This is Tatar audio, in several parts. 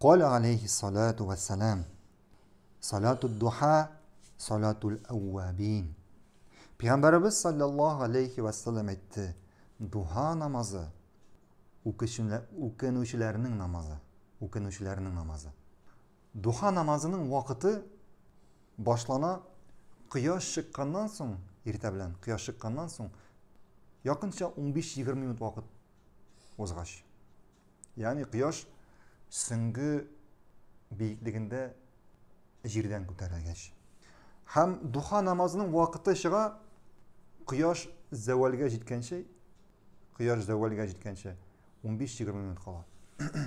قال عليه الصلاة والسلام صلاة الضحى صلاة الأوابين Peygamberimiz sallallahu aleyhi ve sellem etti. Duha namazı үкенушілерінің намазы үкенушілерінің намазы духа намазының уақыты башлана қияш шыққаннан соң ерте білән қияш шыққаннан соң яқынша 15-20 минут уақыт озғаш яғни қияш сыңгы бейіклігінде жерден көтәрелгәч һәм духа намазының вакыты чыга кояш зәвәлгә җиткәнче кояш зәвәлгә җиткәнче 15-20 минут кала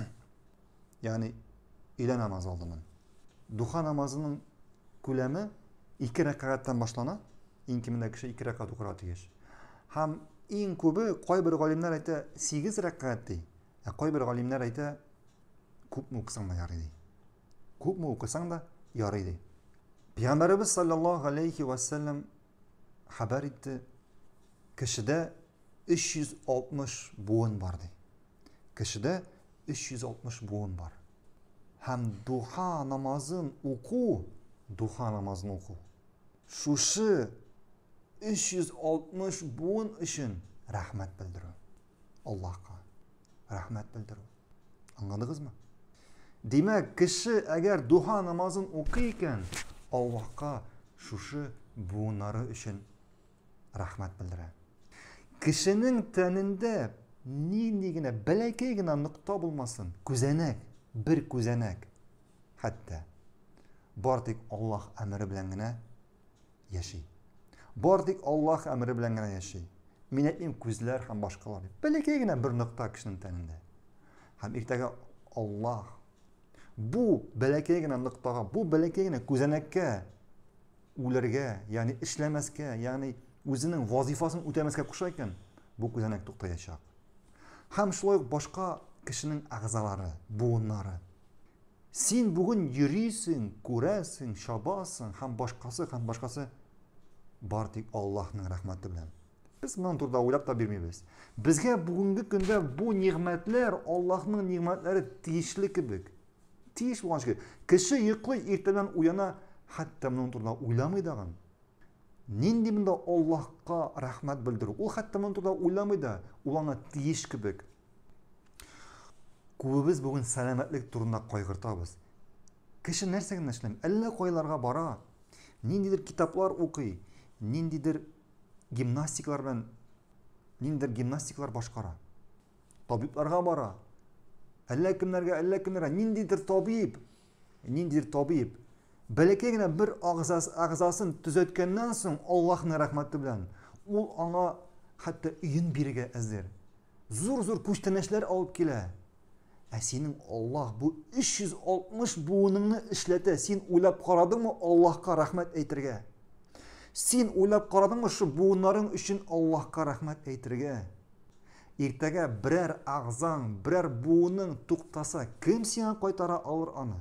яғни илә намаз алдымын духа намазының күләме ике рәкәгатьтән башлана иң кимендә кеше 2 рәкәт укырга тиеш һәм иң күбе кайбер галимнар әйтә 8 рәкәгать ди ә кайбер галимнар Көп мо уксаң да ярый ди. Көп мо уксаң да ярый ди. Бианарабыз саллаллаху алейхи вассалам хабар итте, кешедә 360 буын бар ди. Кешедә 360 буын бар. Һәм духа намазын уку, духа намазын уку. Шушы 360 буын өчен рәхмәт белдерү Аллаһка. Рәхмәт белдерү аңладыгызмы демәк кіші әгер духа намазын оқи екен аллахқа шушы буынары үшін рахмат білдірә кішінің тәнінде ни дегене бәләкәй генә нұқта болмасын күзәнәк бір күзәнәк хәтта бар тик аллах әмере белән генә яши бар тик аллах әмере белән генә яши мин әйтмим күзләр һәм башкалар бәләкәй генә бер кешенең тәнендә һәм бұл бәлекей ғана нұқтаға бұл бәлекей ғана көзәнәкке өлерге яғни ішләмәске яғни өзінің вазифасын өтәмәскә құша екен бұл көзәнәк тоқтаячақ һәм шулай ұқ башқа кешенең ағзалары буыннары син бүгін йөрисең күрәсең шабасың һәм башкасы һәм башкасы бар тик аллаһның рәхмәте белән біз мынаны турда ойлап та бирмибез Бізге бүгінгі күндә бу нигъмәтләр аллаһның нигъмәтләре тиешле кебек тиіш болған керек кіші ұйқы ертеден ояна хатта мұның туралы ойламайды аған ненде мында аллахқа рахмат білдіру ол хатта мұның туралы ойламайды ол ана тиіш кебек көбіміз бүгін сәлемәтлік турында қайғыртамыз кіші нәрсеге нәрселем әлі қайларға бара нендейдір кітаплар оқи нендейдір гимнастикалар мен нендейдір гимнастикалар башқара табибларға бара әллә кемнәргә әллә кімдерге ниндидер табиб ниндидер табиб бәләкәй генә бер ағзас, ағзасын төзәткәннән соң аллаһның рәхмәте белән ул аңа хәтта өйін бирергә әзер зур зур күчтәнәчләр алып килә ә синең аллаһ бу 360 буыныңны эшләтә син уйлап карадыңмы аллаһка рәхмәт әйтергә син уйлап карадыңмы шу буыннарың өчен аллаһка рәхмәт әйтергә иртәгә берәр ағзаң, берәр буының туқтаса, кем сиңа кайтара алыр аны?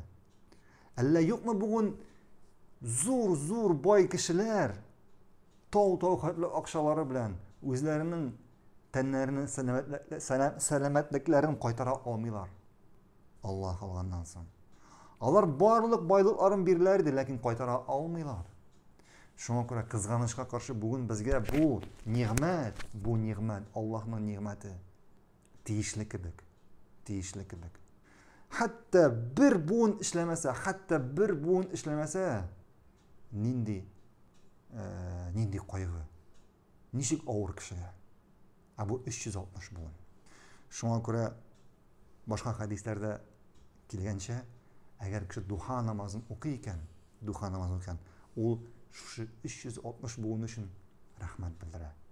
Әллә юкмы бүген зур-зур бай кешеләр тау-тау хәтле акчалары белән үзләренең тәннәренең сәламәтлекләрен кайтара алмыйлар? Аллаһ алгандан соң. Алар барлык байлыкларын бирләр ләкин кайтара алмыйлар. Шуңа күрә кызганычка каршы бүген безгә бу нигъмәт, бу нигъмәт Аллаһның нигъмәте тиешле кебек. Тиешле кебек. Хәтта бер буын эшләмәсә, хәтта бір буын эшләмәсә, нинди ә, нинди кайгы. Ничек ауыр кешегә. Ә бу 360 буын. Шуңа күрә башка хәдисләрдә килгәнчә, әгәр кеше духа намазын укый икән, духа намазын укый ул shu 360 bo'lishin rahmat bildiradi